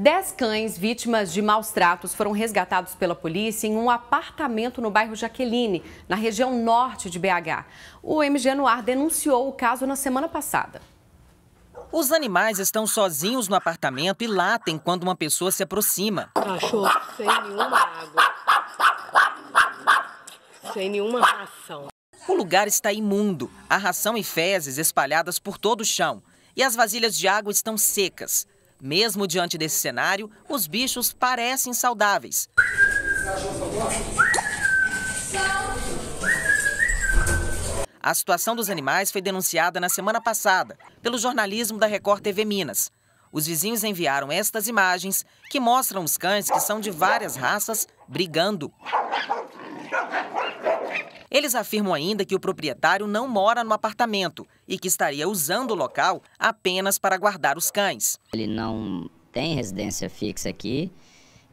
Dez cães vítimas de maus tratos foram resgatados pela polícia em um apartamento no bairro Jaqueline, na região norte de BH. O MG Noir denunciou o caso na semana passada. Os animais estão sozinhos no apartamento e latem quando uma pessoa se aproxima. Cachorro sem nenhuma água, sem nenhuma ração. O lugar está imundo, a ração e fezes espalhadas por todo o chão. E as vasilhas de água estão secas. Mesmo diante desse cenário, os bichos parecem saudáveis. A situação dos animais foi denunciada na semana passada pelo jornalismo da Record TV Minas. Os vizinhos enviaram estas imagens que mostram os cães que são de várias raças brigando. Eles afirmam ainda que o proprietário não mora no apartamento e que estaria usando o local apenas para guardar os cães. Ele não tem residência fixa aqui.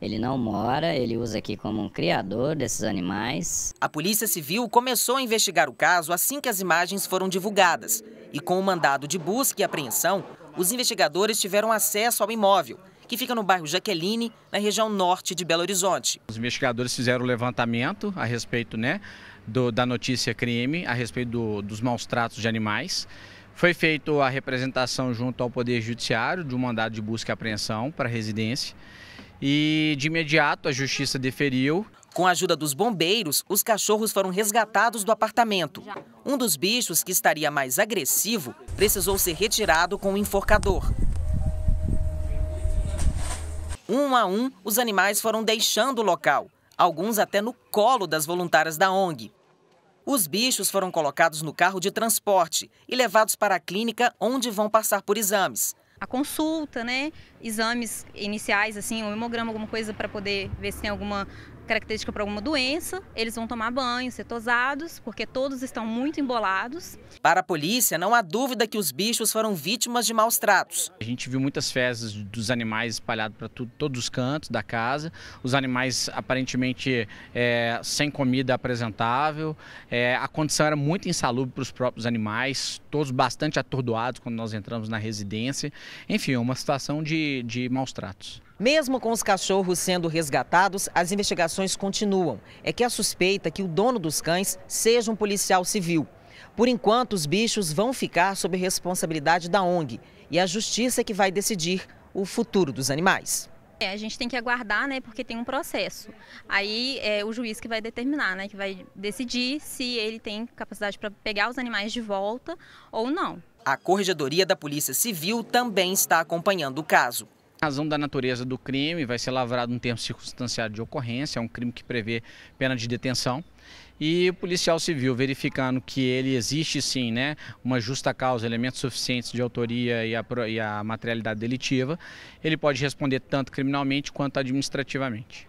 Ele não mora, ele usa aqui como um criador desses animais. A Polícia Civil começou a investigar o caso assim que as imagens foram divulgadas. E com o mandado de busca e apreensão, os investigadores tiveram acesso ao imóvel, que fica no bairro Jaqueline, na região norte de Belo Horizonte. Os investigadores fizeram o levantamento a respeito né, do, da notícia crime, a respeito do, dos maus tratos de animais. Foi feita a representação junto ao Poder Judiciário de um mandado de busca e apreensão para a residência. E de imediato a Justiça deferiu. Com a ajuda dos bombeiros, os cachorros foram resgatados do apartamento. Um dos bichos, que estaria mais agressivo, precisou ser retirado com um enforcador. Um a um, os animais foram deixando o local, alguns até no colo das voluntárias da ONG. Os bichos foram colocados no carro de transporte e levados para a clínica onde vão passar por exames. A consulta, né? Exames iniciais, assim, um hemograma, alguma coisa para poder ver se tem alguma característica para alguma doença, eles vão tomar banho, ser tosados, porque todos estão muito embolados. Para a polícia, não há dúvida que os bichos foram vítimas de maus tratos. A gente viu muitas fezes dos animais espalhadas para todos os cantos da casa, os animais aparentemente é, sem comida apresentável, é, a condição era muito insalubre para os próprios animais, todos bastante atordoados quando nós entramos na residência. Enfim, é uma situação de, de maus tratos. Mesmo com os cachorros sendo resgatados, as investigações continuam. É que a suspeita que o dono dos cães seja um policial civil. Por enquanto, os bichos vão ficar sob responsabilidade da ONG e a justiça é que vai decidir o futuro dos animais. É, a gente tem que aguardar, né, porque tem um processo. Aí é o juiz que vai determinar, né, que vai decidir se ele tem capacidade para pegar os animais de volta ou não. A Corregedoria da Polícia Civil também está acompanhando o caso razão da natureza do crime, vai ser lavrado um termo circunstanciado de ocorrência, é um crime que prevê pena de detenção. E o policial civil, verificando que ele existe sim, né, uma justa causa, elementos suficientes de autoria e a, e a materialidade delitiva, ele pode responder tanto criminalmente quanto administrativamente.